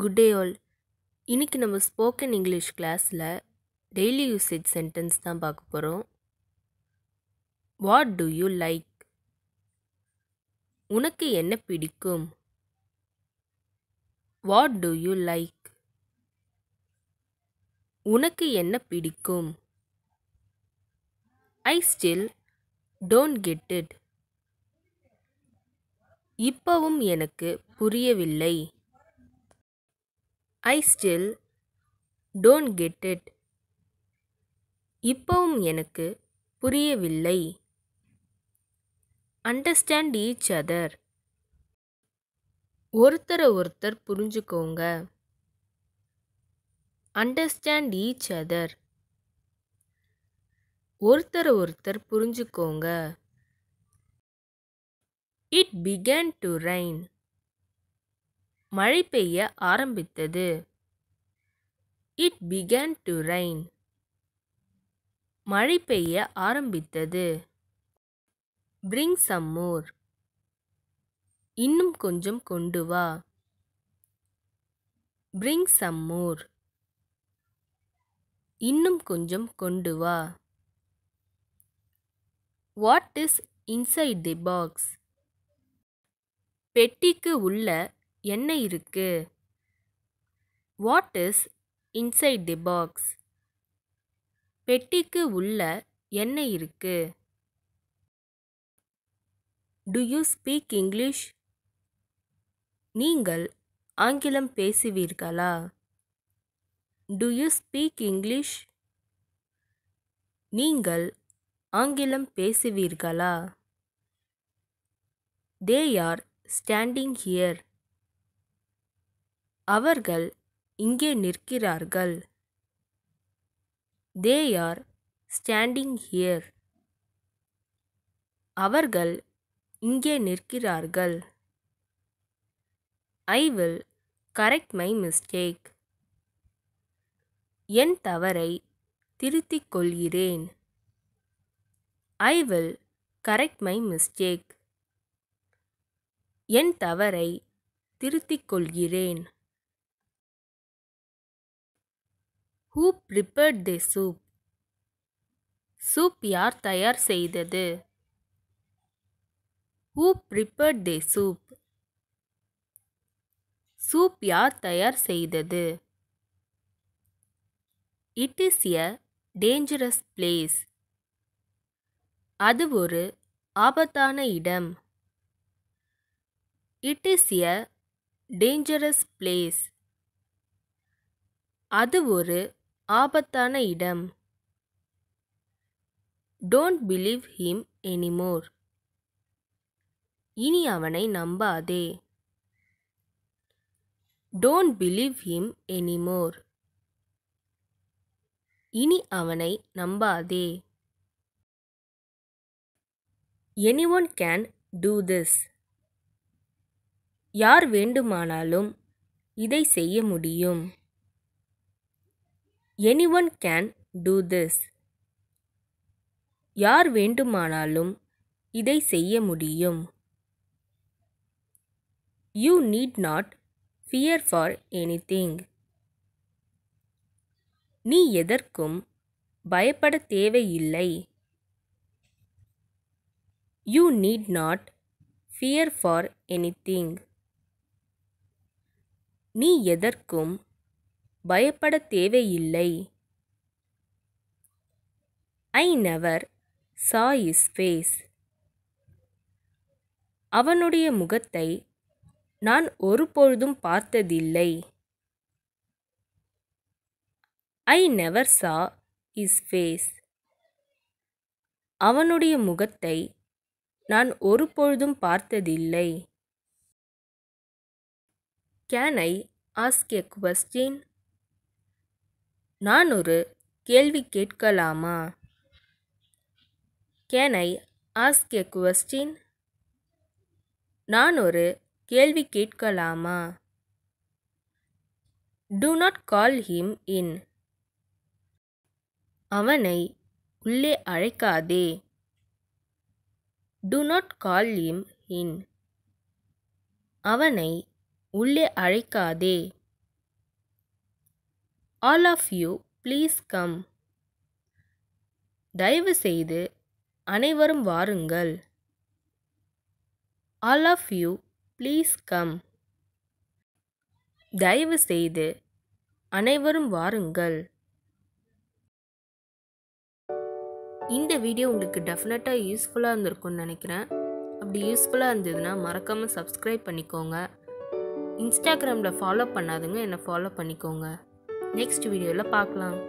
good day all இன்றைக்கி நம்ம spoken English கிளாஸில் டெய்லி யூசேஜ் சென்டென்ஸ் தான் பார்க்க போகிறோம் வாட் டூ யூ லைக் உனக்கு என்ன பிடிக்கும் வாட் டூ யூ லைக் உனக்கு என்ன பிடிக்கும் I still don't get it இப்பவும் எனக்கு புரியவில்லை I still don't get it இப்போவும் எனக்கு புரியவில்லை அண்டர்ஸ்டாண்ட் ஈச் அதர் ஒருத்தரை ஒருத்தர் புரிஞ்சுக்கோங்க அண்டர்ஸ்டாண்ட் ஈச் அதர் ஒருத்தரை ஒருத்தர் புரிஞ்சுக்கோங்க இட் பிகேன் டு ரைன் மழை பெய்ய ஆரம்பித்தது இட் பிகன் டு ரெயின் மழை பெய்ய ஆரம்பித்தது பிரிங் சம் மோர் இன்னும் கொஞ்சம் கொண்டு வா பிரிங் சம் மோர் இன்னும் கொஞ்சம் கொண்டு வா what is inside the box பெட்டிக்கு உள்ள என்ன இருக்கு what is inside the box பெட்டிக்கு உள்ள என்ன இருக்கு டு யூ ஸ்பீக் இங்கிலீஷ் நீங்கள் ஆங்கிலம் பேசுவீர்களா டு யூ ஸ்பீக் இங்கிலீஷ் நீங்கள் ஆங்கிலம் பேசுவீர்களா தே ஆர் ஸ்டாண்டிங் ஹியர் அவர்கள் இங்கே நிற்கிறார்கள் தே ஆர் ஸ்டாண்டிங் ஹியர் அவர்கள் இங்கே நிற்கிறார்கள் I will correct my mistake என் தவறை திருத்திக் கொள்கிறேன் I will correct my mistake என் தவறை திருத்திக் கொள்கிறேன் who prepared the soup soup யார் தயார் செய்தது who prepared the soup soup யார் தயார் செய்தது it is a dangerous place அது ஒரு ஆபத்தான இடம் it is a dangerous place அது ஒரு ஆபத்தான இடம் டோன்ட் பிலீவ் ஹிம் எனிமோர் இனி அவனை நம்பாதே டோன்ட் பிலீவ் ஹிம் எனிமோர் இனி அவனை நம்பாதே anyone can do this யார் வேண்டுமானாலும் இதை செய்ய முடியும் ஒன் கேன் டூ திஸ் யார் வேண்டுமானாலும் இதை செய்ய முடியும் you need not fear for anything நீ எதற்கும் பயப்பட தேவையில்லை you need not fear for anything நீ எதற்கும் பயப்பட தேவையில்லை I never saw his face அவனுடைய முகத்தை நான் ஒருபொழுதும் பார்த்ததில்லை I never saw his face அவனுடைய முகத்தை நான் ஒருபொழுதும் பார்த்ததில்லை can I ask a question நான் ஒரு கேள்வி கேட்கலாமா கேன் ஐ ஆஸ்க் ஏ குவஸ்டின் நான் ஒரு கேள்வி கேட்கலாமா do not call him in அவனை உள்ளே அழைக்காதே do not call him in அவனை உள்ளே அழைக்காதே all of you please come தயவு செய்து அனைவரும் வாருங்கள் all of you please come தயவு செய்து அனைவரும் வாருங்கள் இந்த வீடியோ உங்களுக்கு டெஃபினட்டாக யூஸ்ஃபுல்லாக இருந்திருக்கும்னு நினைக்கிறேன் அப்படி யூஸ்ஃபுல்லாக இருந்ததுன்னா மறக்காமல் சப்ஸ்கிரைப் பண்ணிக்கோங்க இன்ஸ்டாகிராமில் ஃபாலோ பண்ணாதுங்க என்னை ஃபாலோ பண்ணிக்கோங்க நெக்ஸ்ட் வீடியோவில் பார்க்கலாம்